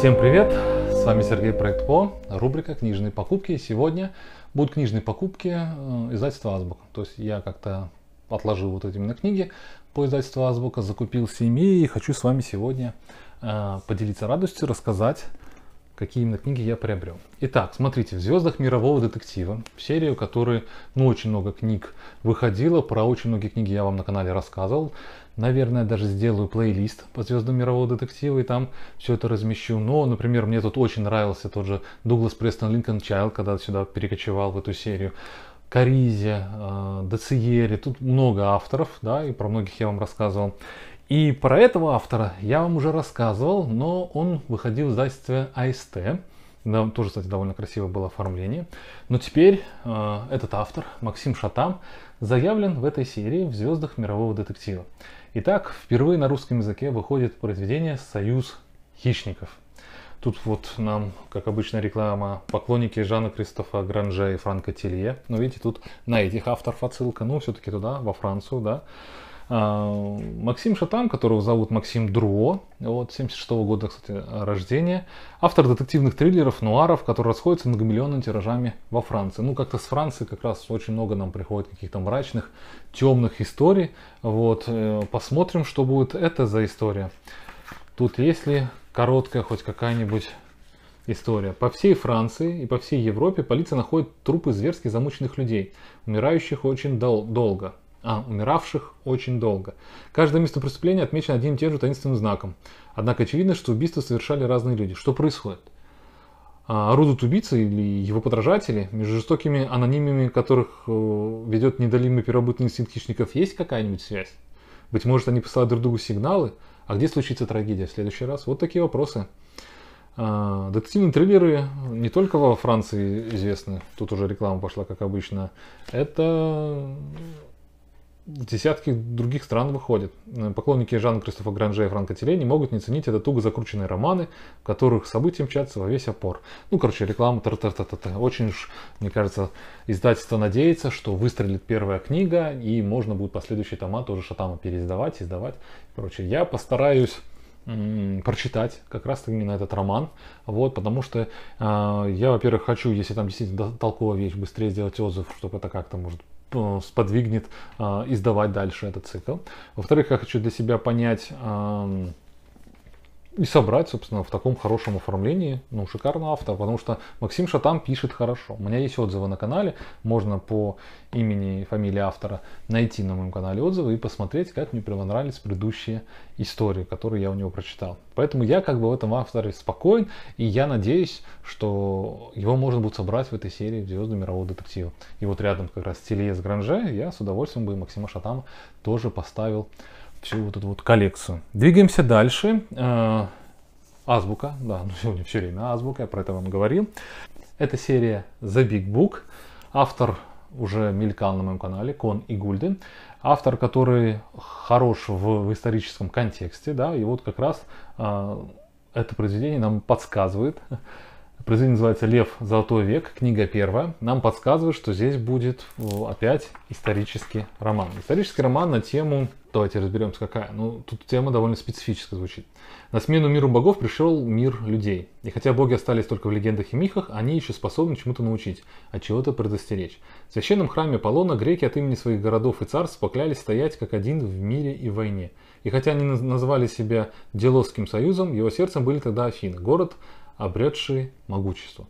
Всем привет! С вами Сергей Проектко, рубрика «Книжные покупки». Сегодня будут книжные покупки э, издательства «Азбука». То есть я как-то отложил вот эти именно книги по издательству «Азбука», закупил семьи и хочу с вами сегодня э, поделиться радостью, рассказать какие именно книги я приобрел. Итак, смотрите, в «Звездах мирового детектива» серию, которой, ну, очень много книг выходило, про очень многие книги я вам на канале рассказывал. Наверное, даже сделаю плейлист по «Звездам мирового детектива» и там все это размещу. Но, например, мне тут очень нравился тот же Дуглас Престон Линкольн Чайлд, когда сюда перекочевал в эту серию. Коризе, Доциери, тут много авторов, да, и про многих я вам рассказывал. И про этого автора я вам уже рассказывал, но он выходил в издательстве АСТ. Да, тоже, кстати, довольно красивое было оформление. Но теперь э, этот автор, Максим Шатам, заявлен в этой серии в «Звездах мирового детектива». Итак, впервые на русском языке выходит произведение «Союз хищников». Тут вот нам, как обычно, реклама поклонники Жана Кристофа Гранжа и Франка Телье. Но видите, тут на этих авторов отсылка, ну все-таки туда, во Францию, да. А, Максим Шатам, которого зовут Максим Друо, вот, 76 -го года, кстати, рождения, автор детективных триллеров, нуаров, которые расходятся многомиллионными тиражами во Франции. Ну, как-то с Франции как раз очень много нам приходит каких-то мрачных, темных историй. Вот, э, посмотрим, что будет это за история. Тут есть ли короткая хоть какая-нибудь история. По всей Франции и по всей Европе полиция находит трупы зверски замученных людей, умирающих очень дол- долго а умиравших очень долго. Каждое место преступления отмечено одним и тем же таинственным знаком. Однако очевидно, что убийства совершали разные люди. Что происходит? А, орудуют убийцы или его подражатели, между жестокими анонимами, которых э, ведет недолимый первобытный инстинкт хищников, есть какая-нибудь связь? Быть может, они посылают друг другу сигналы? А где случится трагедия в следующий раз? Вот такие вопросы. А, детективные триллеры не только во Франции известны, тут уже реклама пошла, как обычно. Это десятки других стран выходит. Поклонники Жана Кристофа Гранже и Франка Телени могут не ценить это туго закрученные романы, в которых события мчатся во весь опор. Ну, короче, реклама, тар -тар -тар -тар -тар. очень уж, мне кажется, издательство надеется, что выстрелит первая книга, и можно будет последующие тома тоже шатама переиздавать, издавать Короче, Я постараюсь прочитать как раз именно этот роман, вот, потому что э, я, во-первых, хочу, если там действительно толковая вещь, быстрее сделать отзыв, чтобы это как-то, может, Э, сподвигнет э, издавать дальше этот цикл. Во-вторых, я хочу для себя понять эм, и собрать, собственно, в таком хорошем оформлении, ну, шикарно автор, потому что Максим Шатам пишет хорошо. У меня есть отзывы на канале, можно по имени и фамилии автора найти на моем канале отзывы и посмотреть, как мне понравились предыдущие истории, которые я у него прочитал. Поэтому я как бы в этом авторе спокоен, и я надеюсь, что его можно будет собрать в этой серии «Звезды мирового детектива». И вот рядом как раз Телес Гранже я с удовольствием бы Максима Шатама тоже поставил всю вот эту вот коллекцию. Двигаемся дальше. Э, азбука, да, ну сегодня все время азбука, я про это вам говорил. Это серия The Big Book. Автор уже мелькал на моем канале, Кон и Гульден. Автор, который хорош в, в историческом контексте, да, и вот как раз э, это произведение нам подсказывает. Произведение называется «Лев. Золотой век», книга первая. Нам подсказывает, что здесь будет э, опять исторический роман. Исторический роман на тему Давайте разберемся, какая. Ну, тут тема довольно специфическая звучит. На смену миру богов пришел мир людей. И хотя боги остались только в легендах и мифах, они еще способны чему-то научить, а чего-то предостеречь. В священном храме Полона греки от имени своих городов и царств поклялись стоять как один в мире и войне. И хотя они назвали себя Делосским союзом, его сердцем были тогда Афины, город, обретший могущество.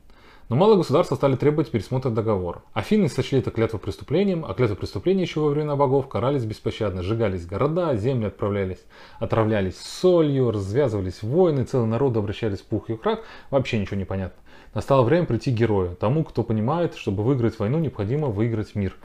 Но малые государства стали требовать пересмотра договора. Афины сочли это клятву преступлением, а клятву преступления еще во времена богов карались беспощадно, сжигались города, земли отправлялись, отравлялись солью, развязывались войны, целые народы обращались в пух и крак, вообще ничего не понятно. Настало время прийти к герою, тому, кто понимает, чтобы выиграть войну, необходимо выиграть мир.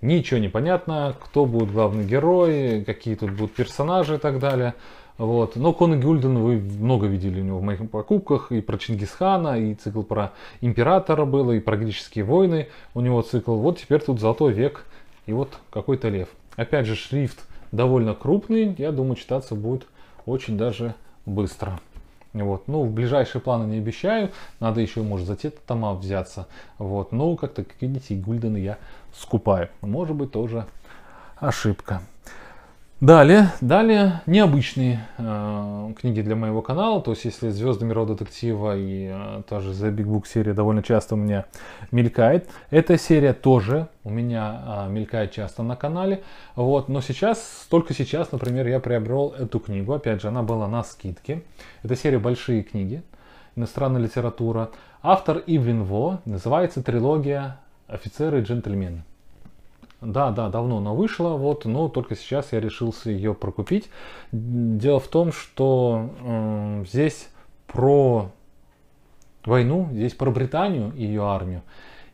Ничего не понятно, кто будет главный герой, какие тут будут персонажи и так далее. Вот. Но Конан Гюльден вы много видели у него в моих покупках. И про Чингисхана, и цикл про императора было, и про греческие войны у него цикл. Вот теперь тут золотой век и вот какой-то лев. Опять же, шрифт довольно крупный. Я думаю, читаться будет очень даже быстро. Вот. Ну, в ближайшие планы не обещаю. Надо еще, может, за те тома взяться. Вот. Но, как-то, как видите, и Гульдены я скупаю. Может быть, тоже ошибка. Далее, далее необычные э, книги для моего канала. То есть, если «Звезды мирового детектива» и э, та же «The Big Book» серия довольно часто у меня мелькает. Эта серия тоже у меня э, мелькает часто на канале. Вот, но сейчас, только сейчас, например, я приобрел эту книгу. Опять же, она была на скидке. Это серия «Большие книги», иностранная литература. Автор Ивлин Во, называется трилогия «Офицеры и джентльмены». Да, да, давно она вышла, вот, но только сейчас я решился ее прокупить. Дело в том, что э, здесь про войну, здесь про Британию и ее армию.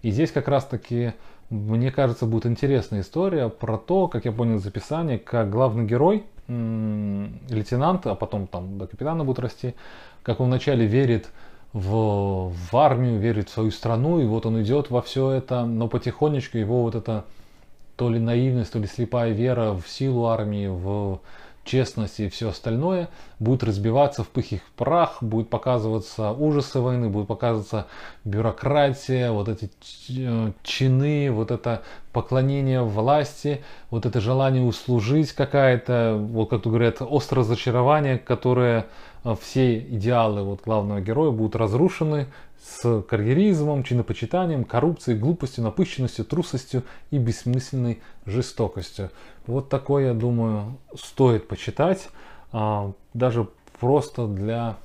И здесь как раз-таки, мне кажется, будет интересная история про то, как я понял из описания, как главный герой, э, лейтенант, а потом там до капитана будет расти, как он вначале верит в, в армию, верит в свою страну, и вот он идет во все это, но потихонечку его вот это то ли наивность, то ли слепая вера в силу армии, в честность и все остальное, будет разбиваться в пыхих прах, будет показываться ужасы войны, будет показываться бюрократия, вот эти э, чины, вот это поклонение власти, вот это желание услужить какая-то, вот как говорят, острое разочарование, которое э, все идеалы вот главного героя будут разрушены, с карьеризмом, чинопочитанием, коррупцией, глупостью, напыщенностью, трусостью и бессмысленной жестокостью. Вот такое, я думаю, стоит почитать, а, даже просто для,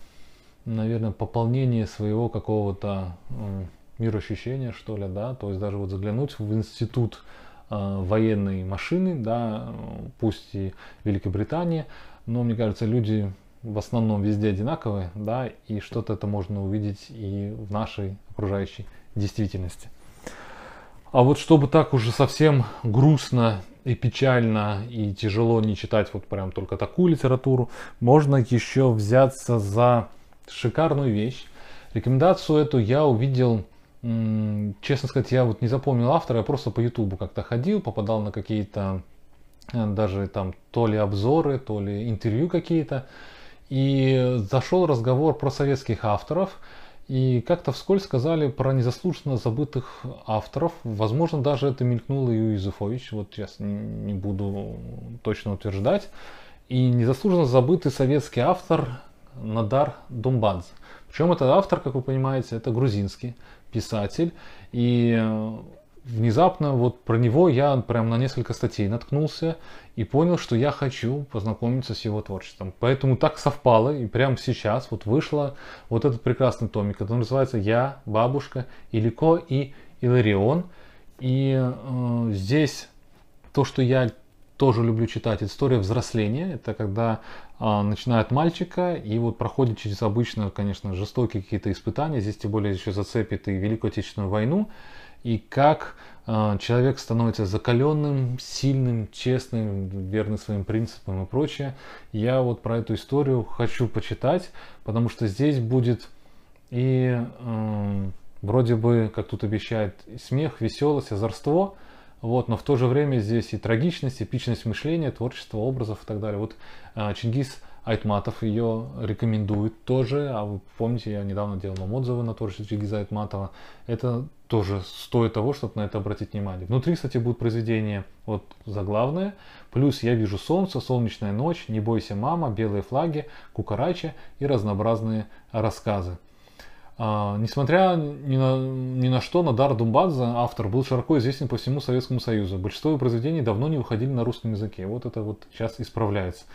наверное, пополнения своего какого-то мироощущения, что ли, да, то есть даже вот заглянуть в институт а, военной машины, да, пусть и Великобритании, но мне кажется, люди в основном везде одинаковые, да, и что-то это можно увидеть и в нашей окружающей действительности. А вот чтобы так уже совсем грустно и печально и тяжело не читать вот прям только такую литературу, можно еще взяться за шикарную вещь. Рекомендацию эту я увидел, честно сказать, я вот не запомнил автора, я просто по Ютубу как-то ходил, попадал на какие-то э, даже там то ли обзоры, то ли интервью какие-то. И зашел разговор про советских авторов, и как-то вскользь сказали про незаслуженно забытых авторов. Возможно, даже это мелькнуло и у Юзефович, вот сейчас не буду точно утверждать. И незаслуженно забытый советский автор Надар Думбадзе. Причем этот автор, как вы понимаете, это грузинский писатель. И внезапно вот про него я прям на несколько статей наткнулся и понял, что я хочу познакомиться с его творчеством. Поэтому так совпало, и прямо сейчас вот вышло вот этот прекрасный томик, который называется «Я, бабушка, Илико и Иларион». И э, здесь то, что я тоже люблю читать, история взросления. Это когда э, начинает мальчика и вот проходит через обычно, конечно, жестокие какие-то испытания. Здесь тем более еще зацепит и Великую Отечественную войну и как а, человек становится закаленным, сильным, честным, верным своим принципам и прочее. Я вот про эту историю хочу почитать, потому что здесь будет и э, вроде бы, как тут обещает, смех, веселость, озорство, вот, но в то же время здесь и трагичность, эпичность мышления, творчество образов и так далее. Вот э, Чингис Айтматов ее рекомендует тоже, а вы помните, я недавно делал вам отзывы на творчество Чингиза Айтматова. Это тоже стоит того, чтобы на это обратить внимание. Внутри, кстати, будут произведения вот заглавное, плюс «Я вижу солнце», «Солнечная ночь», «Не бойся, мама», «Белые флаги», «Кукарачи» и разнообразные рассказы. А, несмотря ни на, ни на что, Надар Думбадзе, автор, был широко известен по всему Советскому Союзу. Большинство его произведений давно не выходили на русском языке. Вот это вот сейчас исправляется.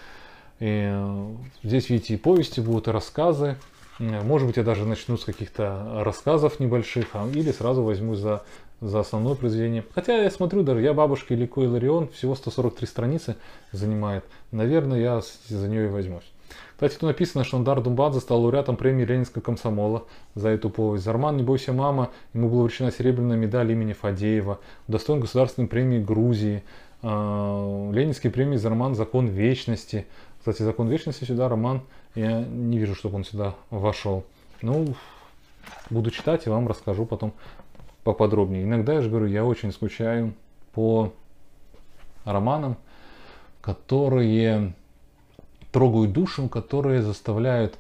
И э, здесь, видите, и повести будут, и рассказы, Э, может быть, я даже начну с каких-то рассказов небольших, а, или сразу возьму за, за основное произведение. Хотя я смотрю, даже я бабушка Илико Иларион, всего 143 страницы занимает. Наверное, я за нее и возьмусь. Кстати, тут написано, что Андар Думбадзе стал лауреатом премии Ленинского комсомола за эту повесть. Зарман «Не бойся, мама» ему была вручена серебряная медаль имени Фадеева, удостоен государственной премии Грузии, а, Ленинской премии Зарман «Закон вечности», кстати, закон вечности сюда, роман, я не вижу, чтобы он сюда вошел. Ну, буду читать и вам расскажу потом поподробнее. Иногда, я же говорю, я очень скучаю по романам, которые трогают душу, которые заставляют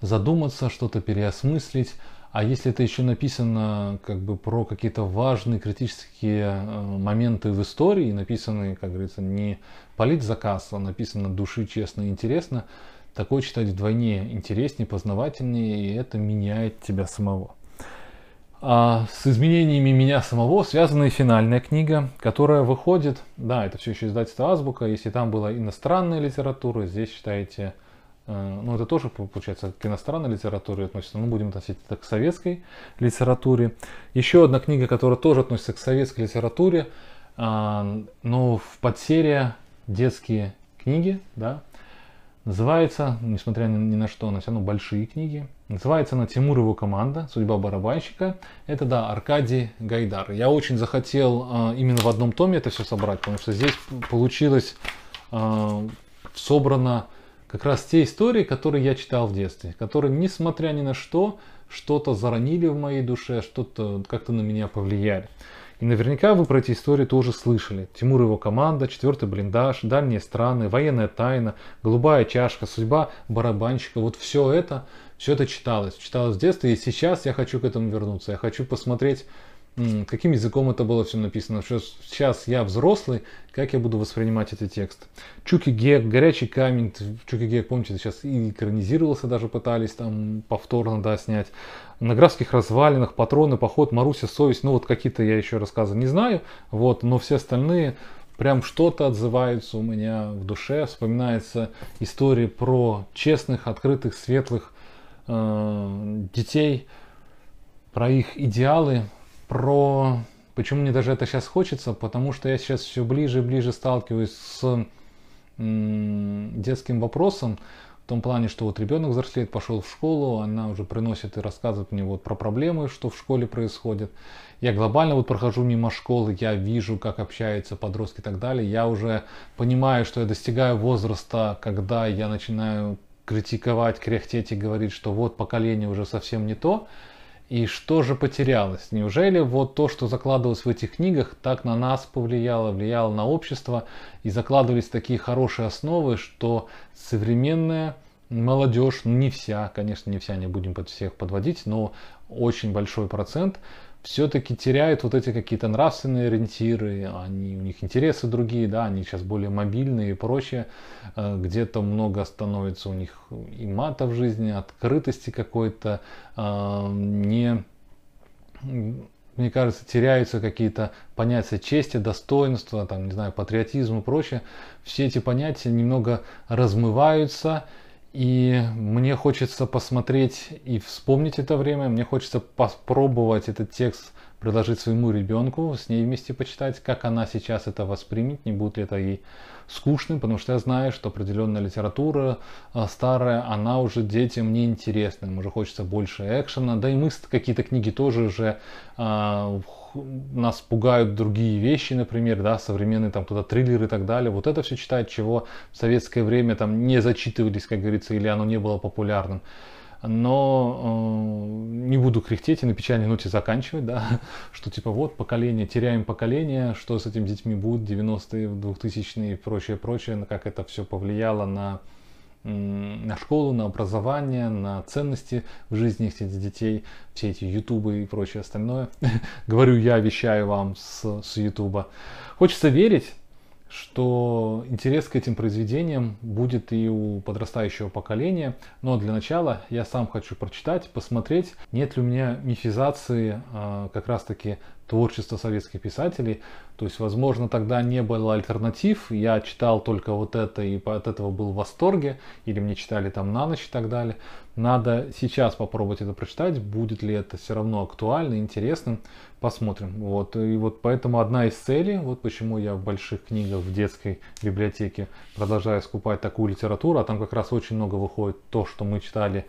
задуматься, что-то переосмыслить, а если это еще написано как бы про какие-то важные критические э, моменты в истории, написаны, как говорится, не политзаказ, а написано души честно и интересно, такое читать вдвойне интереснее, познавательнее, и это меняет тебя самого. А с изменениями меня самого связана и финальная книга, которая выходит, да, это все еще издательство Азбука, если там была иностранная литература, здесь считаете Э, ну это тоже получается к иностранной литературе относится, ну будем относить это к советской литературе. Еще одна книга, которая тоже относится к советской литературе, э, но в подсерия детские книги, да, называется, несмотря ни на что, она все равно большие книги, называется она «Тимур его команда. Судьба барабанщика». Это, да, Аркадий Гайдар. Я очень захотел э, именно в одном томе это все собрать, потому что здесь получилось собрано как раз те истории, которые я читал в детстве, которые, несмотря ни на что, что-то заронили в моей душе, что-то как-то на меня повлияли. И наверняка вы про эти истории тоже слышали. Тимур и его команда, четвертый блиндаж, дальние страны, военная тайна, голубая чашка, судьба барабанщика. Вот все это, все это читалось. Читалось в детстве, и сейчас я хочу к этому вернуться. Я хочу посмотреть каким языком это было все написано. Что сейчас я взрослый, как я буду воспринимать этот текст. Чуки Гек, Горячий камень, Чуки Гек, помните, сейчас и экранизировался даже пытались там повторно, да, снять. На графских развалинах, Патроны, Поход, Маруся, Совесть, ну вот какие-то я еще рассказы не знаю, вот, но все остальные прям что-то отзывается у меня в душе, вспоминается история про честных, открытых, светлых э, детей, про их идеалы, про... Почему мне даже это сейчас хочется? Потому что я сейчас все ближе и ближе сталкиваюсь с детским вопросом, в том плане, что вот ребенок взрослеет, пошел в школу, она уже приносит и рассказывает мне вот про проблемы, что в школе происходит. Я глобально вот прохожу мимо школы, я вижу, как общаются подростки и так далее. Я уже понимаю, что я достигаю возраста, когда я начинаю критиковать, кряхтеть и говорить, что вот поколение уже совсем не то. И что же потерялось? Неужели вот то, что закладывалось в этих книгах, так на нас повлияло, влияло на общество, и закладывались такие хорошие основы, что современная молодежь, ну, не вся, конечно, не вся, не будем под всех подводить, но очень большой процент все-таки теряют вот эти какие-то нравственные ориентиры, они, у них интересы другие, да, они сейчас более мобильные и прочее, э, где-то много становится у них и мата в жизни, открытости какой-то, э, не, мне кажется, теряются какие-то понятия чести, достоинства, там, не знаю, патриотизм и прочее, все эти понятия немного размываются, и мне хочется посмотреть и вспомнить это время, мне хочется попробовать этот текст предложить своему ребенку с ней вместе почитать, как она сейчас это воспримет, не будет ли это ей скучным, потому что я знаю, что определенная литература а, старая, она уже детям не интересна, им уже хочется больше экшена, да и мы какие-то книги тоже уже а, нас пугают другие вещи, например, да, современные там туда триллеры и так далее. Вот это все читать, чего в советское время там не зачитывались, как говорится, или оно не было популярным но э, не буду кряхтеть и на печальной ноте заканчивать, да, что типа вот поколение, теряем поколение, что с этими детьми будет, 90-е, 2000-е и прочее, прочее, как это все повлияло на, на школу, на образование, на ценности в жизни этих детей, все эти ютубы и прочее остальное. Говорю я, вещаю вам с, с ютуба. Хочется верить, что интерес к этим произведениям будет и у подрастающего поколения. Но для начала я сам хочу прочитать, посмотреть, нет ли у меня мифизации а, как раз-таки творчество советских писателей. То есть, возможно, тогда не было альтернатив. Я читал только вот это и от этого был в восторге. Или мне читали там на ночь и так далее. Надо сейчас попробовать это прочитать. Будет ли это все равно актуально, интересно. Посмотрим. Вот. И вот поэтому одна из целей, вот почему я в больших книгах в детской библиотеке продолжаю скупать такую литературу. А там как раз очень много выходит то, что мы читали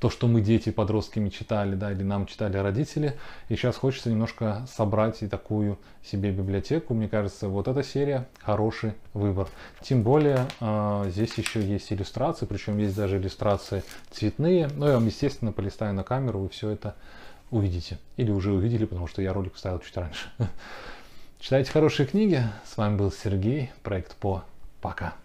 то, что мы дети подростками читали, да, или нам читали родители. И сейчас хочется немножко собрать и такую себе библиотеку. Мне кажется, вот эта серия хороший выбор. Тем более э, здесь еще есть иллюстрации, причем есть даже иллюстрации цветные. Но ну, я вам, естественно, полистаю на камеру, вы все это увидите. Или уже увидели, потому что я ролик ставил чуть раньше. Читайте хорошие книги. С вами был Сергей, проект ПО. Пока.